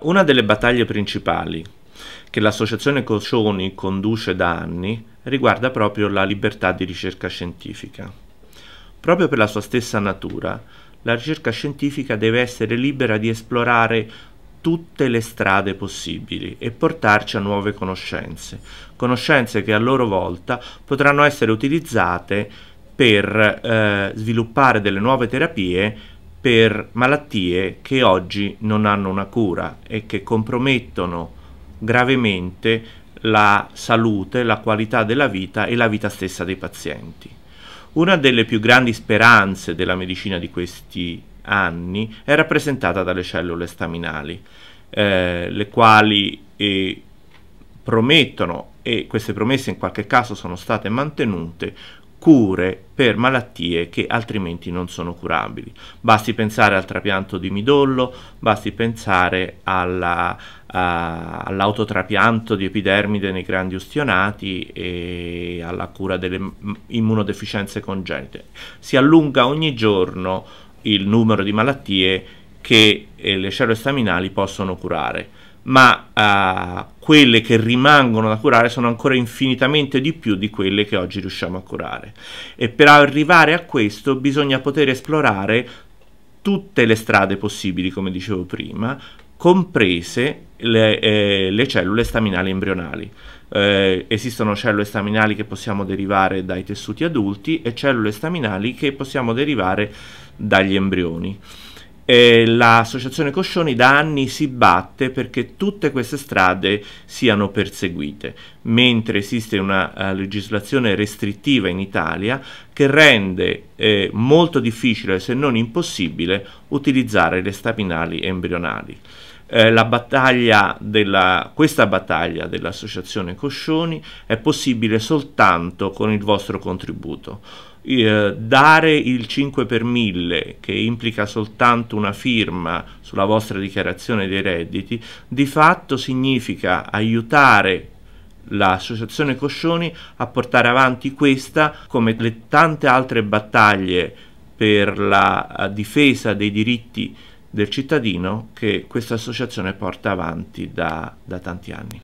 Una delle battaglie principali che l'associazione Coscioni conduce da anni riguarda proprio la libertà di ricerca scientifica. Proprio per la sua stessa natura, la ricerca scientifica deve essere libera di esplorare tutte le strade possibili e portarci a nuove conoscenze, conoscenze che a loro volta potranno essere utilizzate per eh, sviluppare delle nuove terapie per malattie che oggi non hanno una cura e che compromettono gravemente la salute, la qualità della vita e la vita stessa dei pazienti. Una delle più grandi speranze della medicina di questi anni è rappresentata dalle cellule staminali, eh, le quali eh, promettono, e queste promesse in qualche caso sono state mantenute, cure per malattie che altrimenti non sono curabili. Basti pensare al trapianto di midollo, basti pensare alla, a, all'autotrapianto di epidermide nei grandi ustionati e alla cura delle immunodeficienze congenite. Si allunga ogni giorno il numero di malattie che eh, le cellule staminali possono curare ma uh, quelle che rimangono da curare sono ancora infinitamente di più di quelle che oggi riusciamo a curare. E per arrivare a questo bisogna poter esplorare tutte le strade possibili, come dicevo prima, comprese le, eh, le cellule staminali embrionali. Eh, esistono cellule staminali che possiamo derivare dai tessuti adulti e cellule staminali che possiamo derivare dagli embrioni eh, l'associazione Coscioni da anni si batte perché tutte queste strade siano perseguite, mentre esiste una uh, legislazione restrittiva in Italia che rende eh, molto difficile, se non impossibile, utilizzare le staminali embrionali. Eh, battaglia della, questa battaglia dell'associazione Coscioni è possibile soltanto con il vostro contributo. Eh, dare il 5 per 1000 che implica soltanto una firma sulla vostra dichiarazione dei redditi di fatto significa aiutare l'associazione Coscioni a portare avanti questa come le tante altre battaglie per la eh, difesa dei diritti del cittadino che questa associazione porta avanti da, da tanti anni.